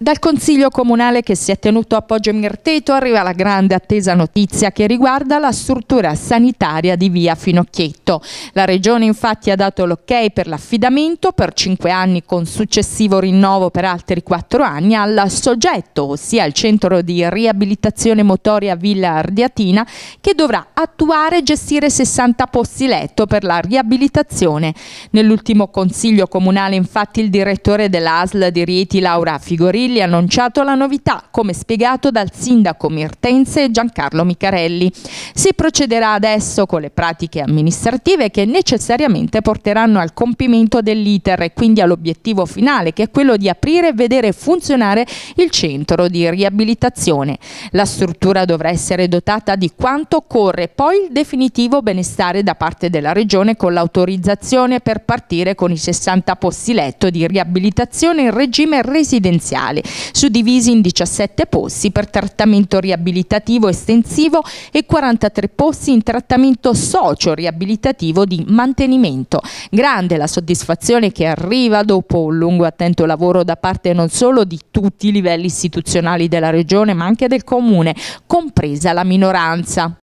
Dal Consiglio Comunale che si è tenuto a Poggio Mirteto arriva la grande attesa notizia che riguarda la struttura sanitaria di via Finocchietto. La Regione infatti ha dato l'ok per l'affidamento per 5 anni con successivo rinnovo per altri 4 anni al soggetto, ossia il Centro di Riabilitazione Motoria Villa Ardiatina che dovrà attuare e gestire 60 posti letto per la riabilitazione. Nell'ultimo Consiglio Comunale infatti il direttore dell'ASL di Rieti Laura Figorini, Grilli ha annunciato la novità, come spiegato dal sindaco Mirtense Giancarlo Micarelli. Si procederà adesso con le pratiche amministrative che necessariamente porteranno al compimento dell'iter e quindi all'obiettivo finale che è quello di aprire e vedere funzionare il centro di riabilitazione. La struttura dovrà essere dotata di quanto occorre, poi il definitivo benestare da parte della Regione con l'autorizzazione per partire con i 60 posti letto di riabilitazione in regime residenziale regionale, suddivisi in 17 posti per trattamento riabilitativo estensivo e 43 posti in trattamento socio-riabilitativo di mantenimento. Grande la soddisfazione che arriva dopo un lungo e attento lavoro da parte non solo di tutti i livelli istituzionali della regione ma anche del comune, compresa la minoranza.